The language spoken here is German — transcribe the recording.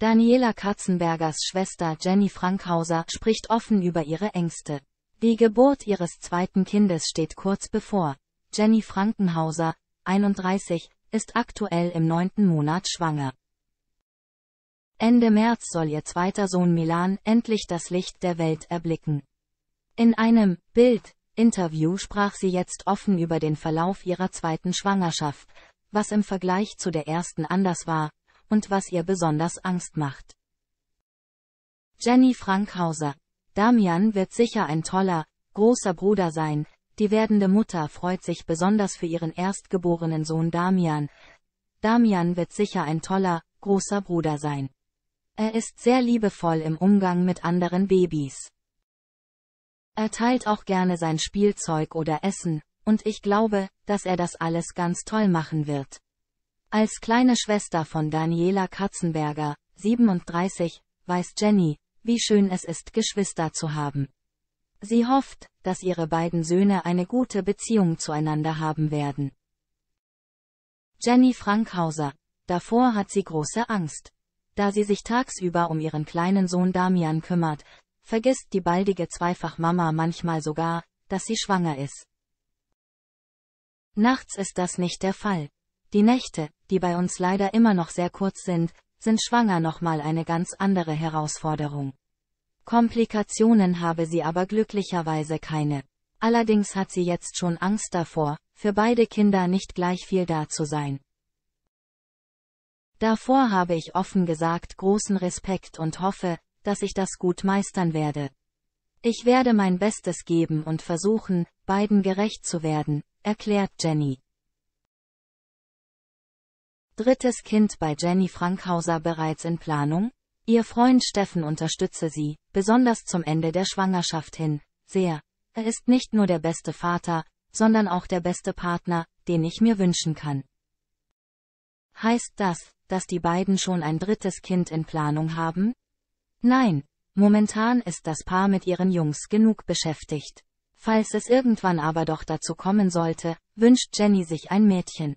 Daniela Katzenbergers Schwester Jenny Frankhauser spricht offen über ihre Ängste. Die Geburt ihres zweiten Kindes steht kurz bevor. Jenny Frankenhauser, 31, ist aktuell im neunten Monat schwanger. Ende März soll ihr zweiter Sohn Milan endlich das Licht der Welt erblicken. In einem Bild-Interview sprach sie jetzt offen über den Verlauf ihrer zweiten Schwangerschaft, was im Vergleich zu der ersten anders war, und was ihr besonders Angst macht. Jenny Frankhauser. Damian wird sicher ein toller, großer Bruder sein, die werdende Mutter freut sich besonders für ihren erstgeborenen Sohn Damian. Damian wird sicher ein toller, großer Bruder sein. Er ist sehr liebevoll im Umgang mit anderen Babys. Er teilt auch gerne sein Spielzeug oder Essen, und ich glaube, dass er das alles ganz toll machen wird. Als kleine Schwester von Daniela Katzenberger, 37, weiß Jenny, wie schön es ist, Geschwister zu haben. Sie hofft, dass ihre beiden Söhne eine gute Beziehung zueinander haben werden. Jenny Frankhauser. Davor hat sie große Angst. Da sie sich tagsüber um ihren kleinen Sohn Damian kümmert, vergisst die baldige Zweifachmama manchmal sogar, dass sie schwanger ist. Nachts ist das nicht der Fall. Die Nächte, die bei uns leider immer noch sehr kurz sind, sind schwanger nochmal eine ganz andere Herausforderung. Komplikationen habe sie aber glücklicherweise keine. Allerdings hat sie jetzt schon Angst davor, für beide Kinder nicht gleich viel da zu sein. Davor habe ich offen gesagt großen Respekt und hoffe, dass ich das gut meistern werde. Ich werde mein Bestes geben und versuchen, beiden gerecht zu werden, erklärt Jenny. Drittes Kind bei Jenny Frankhauser bereits in Planung? Ihr Freund Steffen unterstütze sie, besonders zum Ende der Schwangerschaft hin, sehr. Er ist nicht nur der beste Vater, sondern auch der beste Partner, den ich mir wünschen kann. Heißt das, dass die beiden schon ein drittes Kind in Planung haben? Nein, momentan ist das Paar mit ihren Jungs genug beschäftigt. Falls es irgendwann aber doch dazu kommen sollte, wünscht Jenny sich ein Mädchen.